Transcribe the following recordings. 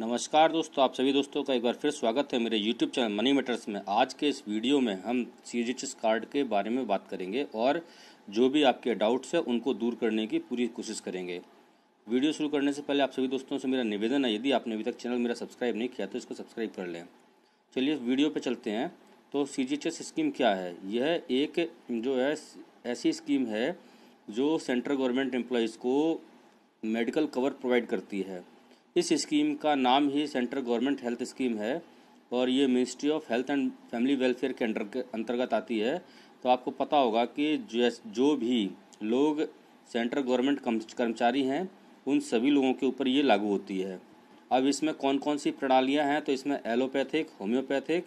नमस्कार दोस्तों आप सभी दोस्तों का एक बार फिर स्वागत है मेरे YouTube चैनल मनी मैटर्स में आज के इस वीडियो में हम सी कार्ड के बारे में बात करेंगे और जो भी आपके डाउट्स हैं उनको दूर करने की पूरी कोशिश करेंगे वीडियो शुरू करने से पहले आप सभी दोस्तों से मेरा निवेदन है यदि आपने अभी तक चैनल मेरा सब्सक्राइब नहीं किया तो इसको सब्सक्राइब कर लें चलिए वीडियो पर चलते हैं तो सी स्कीम क्या है यह एक जो है ऐसी स्कीम है जो सेंट्रल गवर्नमेंट एम्प्लॉयज़ को मेडिकल कवर प्रोवाइड करती है इस स्कीम का नाम ही सेंट्रल गवर्नमेंट हेल्थ स्कीम है और ये ministry of health and family welfare के अंतर्गत आती है तो आपको पता होगा कि जो भी लोग सेंट्रल गवर्नमेंट कर्मचारी हैं उन सभी लोगों के ऊपर ये लागू होती है अब इसमें कौन कौन सी प्रणालियाँ हैं तो इसमें एलोपैथिक होम्योपैथिक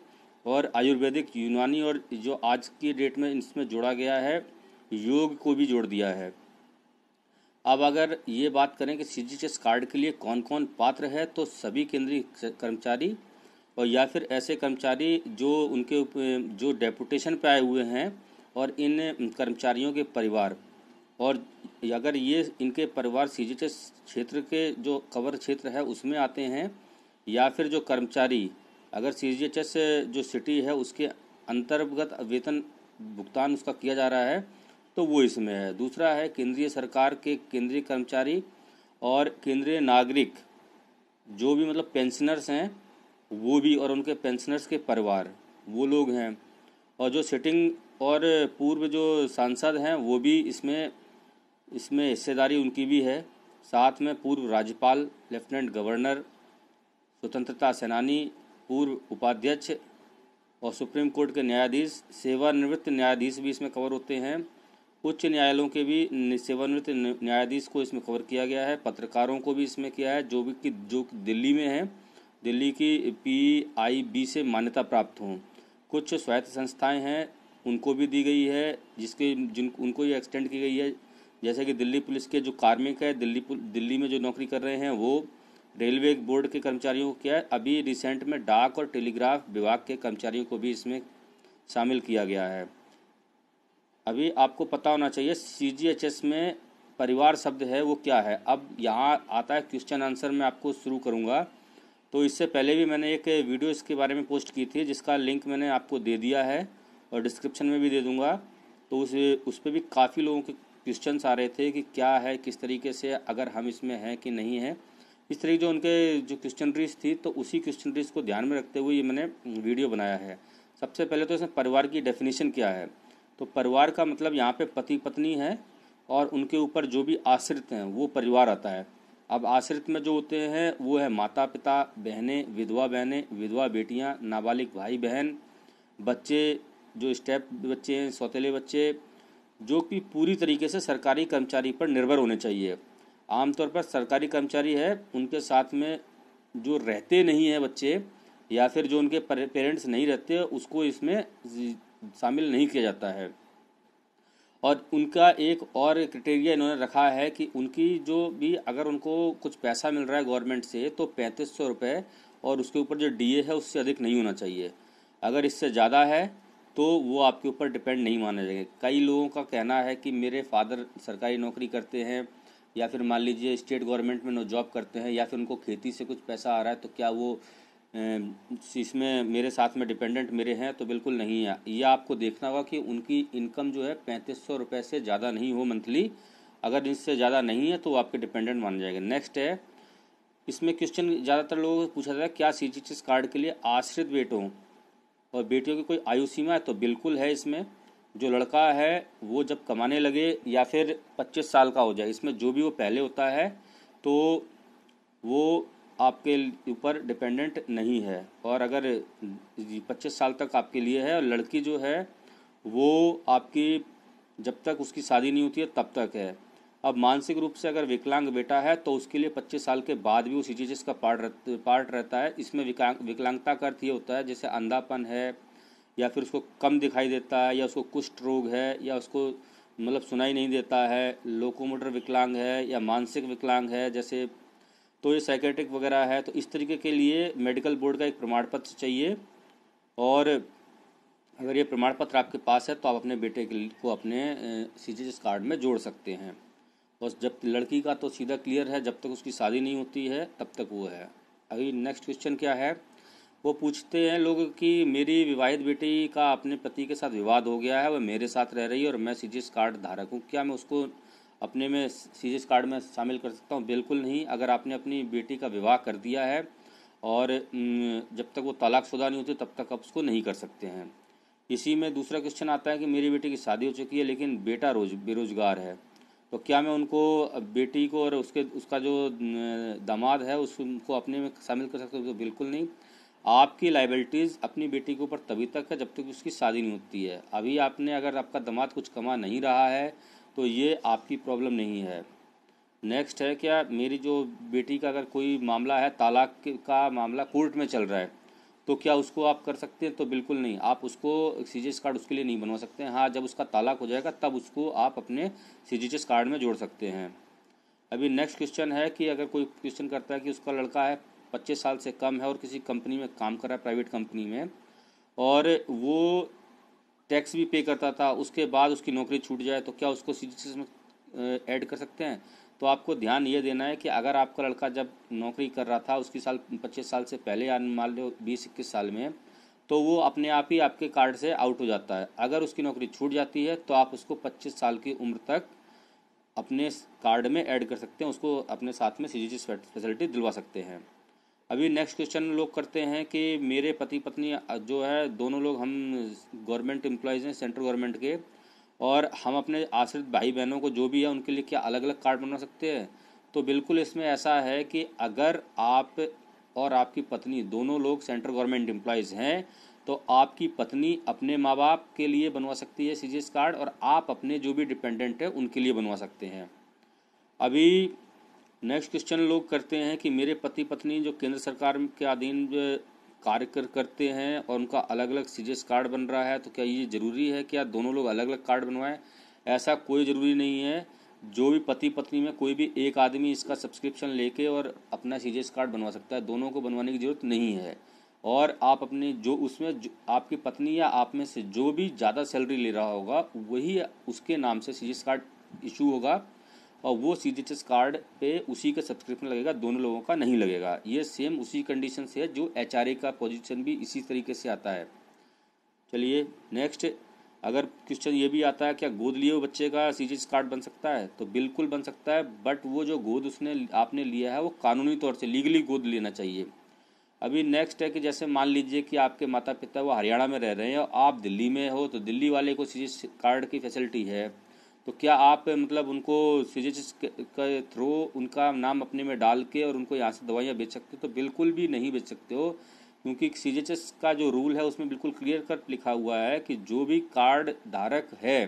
और आयुर्वेदिक यूनानी और जो आज की डेट में इसमें जोड़ा गया है योग को भी जोड़ दिया है अब अगर ये बात करें कि सी जी कार्ड के लिए कौन कौन पात्र है तो सभी केंद्रीय कर्मचारी और या फिर ऐसे कर्मचारी जो उनके जो डेपुटेशन पे आए हुए हैं और इन कर्मचारियों के परिवार और अगर ये इनके परिवार सी जी क्षेत्र के जो कवर क्षेत्र है उसमें आते हैं या फिर जो कर्मचारी अगर सी जी जो सिटी है उसके अंतर्गत वेतन भुगतान उसका किया जा रहा है तो वो इसमें है दूसरा है केंद्रीय सरकार के केंद्रीय कर्मचारी और केंद्रीय नागरिक जो भी मतलब पेंशनर्स हैं वो भी और उनके पेंशनर्स के परिवार वो लोग हैं और जो सिटिंग और पूर्व जो सांसद हैं वो भी इसमें इसमें हिस्सेदारी उनकी भी है साथ में पूर्व राज्यपाल लेफ्टिनेंट गवर्नर स्वतंत्रता सेनानी पूर्व उपाध्यक्ष और सुप्रीम कोर्ट के न्यायाधीश सेवानिवृत्त न्यायाधीश भी इसमें कवर होते हैं उच्च न्यायालयों के भी सेवानिवृत्त न्यायाधीश को इसमें कवर किया गया है पत्रकारों को भी इसमें किया है जो भी कि जो दिल्ली में है दिल्ली की पी आई बी से मान्यता प्राप्त हों कुछ स्वायत्त संस्थाएं हैं उनको भी दी गई है जिसके जिन उनको ये एक्सटेंड की गई है जैसे कि दिल्ली पुलिस के जो कार्मिक है दिल्ली दिल्ली में जो नौकरी कर रहे हैं वो रेलवे बोर्ड के कर्मचारियों को किया है अभी रिसेंट में डाक और टेलीग्राफ विभाग के कर्मचारियों को भी इसमें शामिल किया गया है अभी आपको पता होना चाहिए सी जी एच एस में परिवार शब्द है वो क्या है अब यहाँ आता है क्वेश्चन आंसर मैं आपको शुरू करूँगा तो इससे पहले भी मैंने एक वीडियो इसके बारे में पोस्ट की थी जिसका लिंक मैंने आपको दे दिया है और डिस्क्रिप्शन में भी दे दूँगा तो उस उस पर भी काफ़ी लोगों के क्वेश्चन आ रहे थे कि क्या है किस तरीके से अगर हम इसमें हैं कि नहीं है इस तरीके जो उनके जो क्वेश्चन ट्रीज थी तो उसी क्वेश्चन ट्रीज़ को ध्यान में रखते हुए ये मैंने वीडियो बनाया है सबसे पहले तो इसमें परिवार की डेफिनेशन क्या है तो परिवार का मतलब यहाँ पे पति पत्नी है और उनके ऊपर जो भी आश्रित हैं वो परिवार आता है अब आश्रित में जो होते हैं वो है माता पिता बहनें विधवा बहनें विधवा बेटियाँ नाबालिग भाई बहन बच्चे जो स्टेप बच्चे हैं सौतेले बच्चे जो कि पूरी तरीके से सरकारी कर्मचारी पर निर्भर होने चाहिए आमतौर पर सरकारी कर्मचारी है उनके साथ में जो रहते नहीं हैं बच्चे या फिर जो उनके पेरेंट्स नहीं रहते उसको इसमें शामिल नहीं किया जाता है और उनका एक और क्रिटेरिया इन्होंने रखा है कि उनकी जो भी अगर उनको कुछ पैसा मिल रहा है गवर्नमेंट से तो पैंतीस सौ रुपये और उसके ऊपर जो डी है उससे अधिक नहीं होना चाहिए अगर इससे ज़्यादा है तो वो आपके ऊपर डिपेंड नहीं माना जाएंगे कई लोगों का कहना है कि मेरे फादर सरकारी नौकरी करते हैं या फिर मान लीजिए स्टेट गवर्नमेंट में नो जॉब करते हैं या फिर उनको खेती से कुछ पैसा आ रहा है तो क्या वो इसमें मेरे साथ में डिपेंडेंट मेरे हैं तो बिल्कुल नहीं है ये आपको देखना होगा कि उनकी इनकम जो है पैंतीस सौ रुपये से ज़्यादा नहीं हो मंथली अगर इससे ज़्यादा नहीं है तो आपके डिपेंडेंट मान जाएगा नेक्स्ट है इसमें क्वेश्चन ज़्यादातर लोगों को पूछा जाता है क्या सी कार्ड के लिए आश्रित बेटों और बेटियों की कोई आयु सीमा है तो बिल्कुल है इसमें जो लड़का है वो जब कमाने लगे या फिर पच्चीस साल का हो जाए इसमें जो भी वो पहले होता है तो वो आपके ऊपर डिपेंडेंट नहीं है और अगर पच्चीस साल तक आपके लिए है और लड़की जो है वो आपकी जब तक उसकी शादी नहीं होती है तब तक है अब मानसिक रूप से अगर विकलांग बेटा है तो उसके लिए पच्चीस साल के बाद भी उसी चीज़ का पार्ट रह, पार्ट रहता है इसमें विकलांग विकलांगता का अर्थ ये होता है जैसे अंधापन है या फिर उसको कम दिखाई देता है या उसको कुष्ठ रोग है या उसको मतलब सुनाई नहीं देता है लोकोमोटर विकलांग है या मानसिक विकलांग है जैसे तो ये साइकेट्रिक वगैरह है तो इस तरीके के लिए मेडिकल बोर्ड का एक प्रमाण पत्र चाहिए और अगर ये प्रमाण पत्र आपके पास है तो आप अपने बेटे को अपने सी जी कार्ड में जोड़ सकते हैं बस जब लड़की का तो सीधा क्लियर है जब तक उसकी शादी नहीं होती है तब तक वो है अभी नेक्स्ट क्वेश्चन क्या है वो पूछते हैं लोग कि मेरी विवाहित बेटी का अपने पति के साथ विवाद हो गया है वह मेरे साथ रह रही है और मैं सी कार्ड धारक हूँ क्या मैं उसको अपने में सीजेस कार्ड में शामिल कर सकता हूँ बिल्कुल नहीं अगर आपने अपनी बेटी का विवाह कर दिया है और जब तक वो तलाक शुदा नहीं होती तब तक आप उसको नहीं कर सकते हैं इसी में दूसरा क्वेश्चन आता है कि मेरी बेटी की शादी हो चुकी है लेकिन बेटा रोज बेरोजगार है तो क्या मैं उनको बेटी को और उसके उसका जो दामाद है उसको अपने में शामिल कर सकता हूँ तो बिल्कुल नहीं आपकी लाइबिलिटीज़ अपनी बेटी के ऊपर तभी तक है जब तक उसकी शादी नहीं होती है अभी आपने अगर आपका दामाद कुछ कमा नहीं रहा है तो ये आपकी प्रॉब्लम नहीं है नेक्स्ट है क्या मेरी जो बेटी का अगर कोई मामला है तालाक का मामला कोर्ट में चल रहा है तो क्या उसको आप कर सकते हैं तो बिल्कुल नहीं आप उसको सीजीएस कार्ड उसके लिए नहीं बनवा सकते हैं हाँ जब उसका तालाक हो जाएगा तब उसको आप अपने सीजीएस कार्ड में जोड़ सकते हैं अभी नेक्स्ट क्वेश्चन है कि अगर कोई क्वेश्चन करता है कि उसका लड़का है पच्चीस साल से कम है और किसी कंपनी में काम कर रहा है प्राइवेट कंपनी में और वो टैक्स भी पे करता था उसके बाद उसकी नौकरी छूट जाए तो क्या उसको सी में ऐड कर सकते हैं तो आपको ध्यान ये देना है कि अगर आपका लड़का जब नौकरी कर रहा था उसकी साल पच्चीस साल से पहले या मान लो बीस इक्कीस साल में तो वो अपने आप ही आपके कार्ड से आउट हो जाता है अगर उसकी नौकरी छूट जाती है तो आप उसको पच्चीस साल की उम्र तक अपने कार्ड में ऐड कर सकते हैं उसको अपने साथ में सी फैसिलिटी दिलवा सकते हैं अभी नेक्स्ट क्वेश्चन लोग करते हैं कि मेरे पति पत्नी जो है दोनों लोग हम गवर्नमेंट एम्प्लॉयज़ हैं सेंट्रल गवर्नमेंट के और हम अपने आश्रित भाई बहनों को जो भी है उनके लिए क्या अलग अलग कार्ड बना सकते हैं तो बिल्कुल इसमें ऐसा है कि अगर आप और आपकी पत्नी दोनों लोग सेंट्रल गवर्नमेंट एम्प्लॉयज़ हैं तो आपकी पत्नी अपने माँ बाप के लिए बनवा सकती है सी कार्ड और आप अपने जो भी डिपेंडेंट है उनके लिए बनवा सकते हैं अभी नेक्स्ट क्वेश्चन लोग करते हैं कि मेरे पति पत्नी जो केंद्र सरकार के अधीन कार्य कर करते हैं और उनका अलग अलग सी कार्ड बन रहा है तो क्या ये ज़रूरी है क्या दोनों लोग अलग अलग कार्ड बनवाएं ऐसा कोई ज़रूरी नहीं है जो भी पति पत्नी में कोई भी एक आदमी इसका सब्सक्रिप्शन लेके और अपना सी कार्ड बनवा सकता है दोनों को बनवाने की ज़रूरत नहीं है और आप अपने जो उसमें जो आपकी पत्नी या आप में से जो भी ज़्यादा सैलरी ले रहा होगा वही उसके नाम से सी कार्ड इशू होगा और वो सी जी एच कार्ड पे उसी का सब्सक्रिप्शन लगेगा दोनों लोगों का नहीं लगेगा ये सेम उसी कंडीशन से है जो एच आर ए का पोजीशन भी इसी तरीके से आता है चलिए नेक्स्ट अगर क्वेश्चन ये भी आता है क्या गोद लिए हुए बच्चे का सी जी कार्ड बन सकता है तो बिल्कुल बन सकता है बट वो जो गोद उसने आपने लिया है वो कानूनी तौर से लीगली गोद लेना चाहिए अभी नेक्स्ट है कि जैसे मान लीजिए कि आपके माता पिता वो हरियाणा में रह रहे हैं और आप दिल्ली में हो तो दिल्ली वाले को सी जी कार्ड की फैसिलिटी है तो क्या आप मतलब उनको सीजेस के थ्रू उनका नाम अपने में डाल के और उनको यहाँ से दवाइयाँ बेच सकते हो तो बिल्कुल भी नहीं बेच सकते हो क्योंकि सीजेस का जो रूल है उसमें बिल्कुल क्लियर कट लिखा हुआ है कि जो भी कार्ड धारक है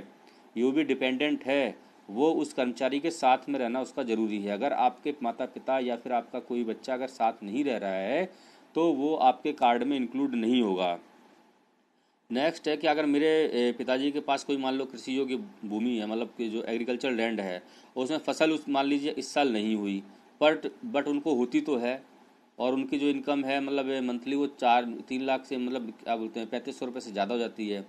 यो भी डिपेंडेंट है वो उस कर्मचारी के साथ में रहना उसका ज़रूरी है अगर आपके माता पिता या फिर आपका कोई बच्चा अगर साथ नहीं रह रहा है तो वो आपके कार्ड में इंक्लूड नहीं होगा नेक्स्ट है कि अगर मेरे पिताजी के पास कोई मान लो कृषि योग्य भूमि है मतलब कि जो एग्रीकल्चर लैंड है और उसमें फसल उस मान लीजिए इस साल नहीं हुई बट बट उनको होती तो है और उनकी जो इनकम है मतलब मंथली वो चार तीन लाख से मतलब क्या बोलते हैं पैंतीस सौ रुपये से ज़्यादा हो जाती है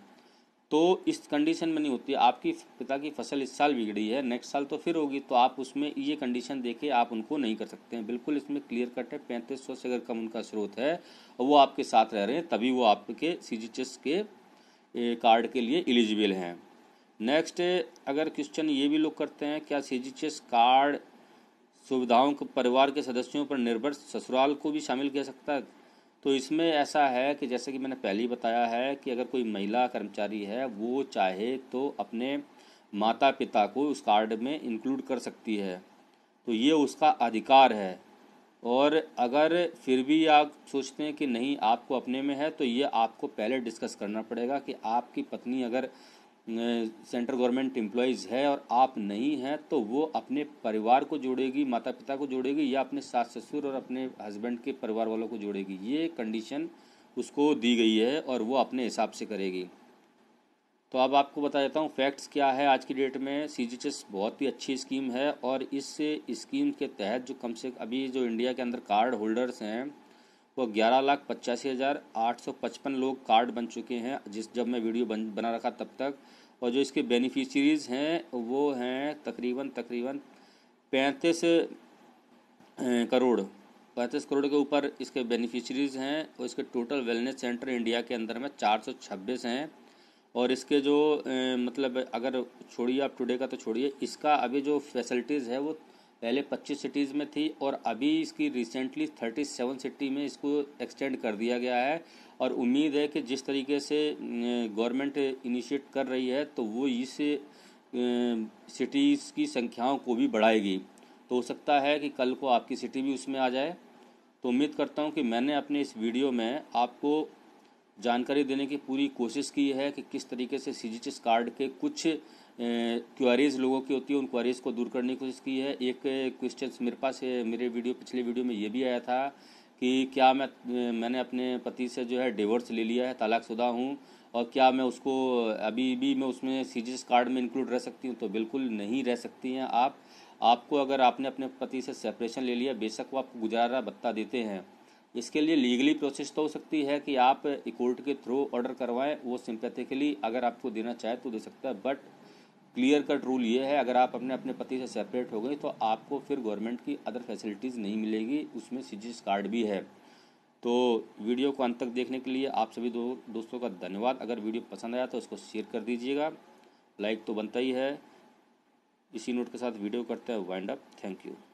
तो इस कंडीशन में नहीं होती आपकी पिता की फसल इस साल बिगड़ी है नेक्स्ट साल तो फिर होगी तो आप उसमें ये कंडीशन देखे आप उनको नहीं कर सकते हैं बिल्कुल इसमें क्लियर कट है पैंतीस सौ से अगर कम उनका स्रोत है और वो आपके साथ रह रहे हैं तभी वो आपके सी के कार्ड के लिए एलिजिबल हैं नेक्स्ट अगर क्वेश्चन ये भी लोग करते हैं क्या सी कार्ड सुविधाओं के परिवार के सदस्यों पर निर्भर ससुराल को भी शामिल किया सकता है तो इसमें ऐसा है कि जैसे कि मैंने पहले ही बताया है कि अगर कोई महिला कर्मचारी है वो चाहे तो अपने माता पिता को उस कार्ड में इंक्लूड कर सकती है तो ये उसका अधिकार है और अगर फिर भी आप सोचते हैं कि नहीं आपको अपने में है तो ये आपको पहले डिस्कस करना पड़ेगा कि आपकी पत्नी अगर सेंट्रल गवर्नमेंट एम्प्लॉयज़ है और आप नहीं हैं तो वो अपने परिवार को जोड़ेगी माता पिता को जोड़ेगी या अपने सास ससुर और अपने हस्बैंड के परिवार वालों को जोड़ेगी ये कंडीशन उसको दी गई है और वो अपने हिसाब से करेगी तो अब आपको बता देता हूँ फैक्ट्स क्या है आज की डेट में सी जी बहुत ही अच्छी स्कीम है और इस स्कीम के तहत जो कम से अभी जो इंडिया के अंदर कार्ड होल्डर्स हैं वो तो ग्यारह लाख पचासी हज़ार आठ सौ पचपन लोग कार्ड बन चुके हैं जिस जब मैं वीडियो बन बना रखा तब तक और जो इसके बेनिफिशरीज़ हैं वो हैं तकरीबन तकरीबन पैंतीस करोड़ पैंतीस करोड़ के ऊपर इसके बेनिफिशरीज़ हैं और इसके टोटल वेलनेस सेंटर इंडिया के अंदर में चार सौ छब्बीस हैं और इसके जो ए, मतलब अगर छोड़िए आप टुडे का तो छोड़िए इसका अभी जो फैसिलिटीज़ है वो पहले 25 सिटीज़ में थी और अभी इसकी रिसेंटली 37 सिटी में इसको एक्सटेंड कर दिया गया है और उम्मीद है कि जिस तरीके से गवर्नमेंट इनिशिएट कर रही है तो वो इस सिटीज़ की संख्याओं को भी बढ़ाएगी तो हो सकता है कि कल को आपकी सिटी भी उसमें आ जाए तो उम्मीद करता हूँ कि मैंने अपने इस वीडियो में आपको जानकारी देने की पूरी कोशिश की है कि किस तरीके से सी कार्ड के कुछ क्वारीज लोगों की होती है उन क्वारीज को दूर करने की कोशिश की है एक क्वेश्चन मेरे पास मेरे वीडियो पिछले वीडियो में ये भी आया था कि क्या मैं मैंने अपने पति से जो है डिवोर्स ले लिया है तलाकशुदा हूँ और क्या मैं उसको अभी भी मैं उसमें सीजिस कार्ड में इंक्लूड रह सकती हूँ तो बिल्कुल नहीं रह सकती हैं आप आपको अगर आपने अपने पति से सेपरेशन ले लिया बेशक वो आपको गुजारा भत्ता देते हैं इसके लिए लीगली प्रोसेस तो हो सकती है कि आप कोर्ट के थ्रू ऑर्डर करवाएं वो सिंपैथिकली अगर आपको देना चाहे तो दे सकता है बट क्लियर कट रूल ये है अगर आप अपने अपने पति से सेपरेट हो गए तो आपको फिर गवर्नमेंट की अदर फैसिलिटीज़ नहीं मिलेगी उसमें सी कार्ड भी है तो वीडियो को अंत तक देखने के लिए आप सभी दो दोस्तों का धन्यवाद अगर वीडियो पसंद आया तो इसको शेयर कर दीजिएगा लाइक तो बनता ही है इसी नोट के साथ वीडियो करते हैं वाइंड अप थैंक यू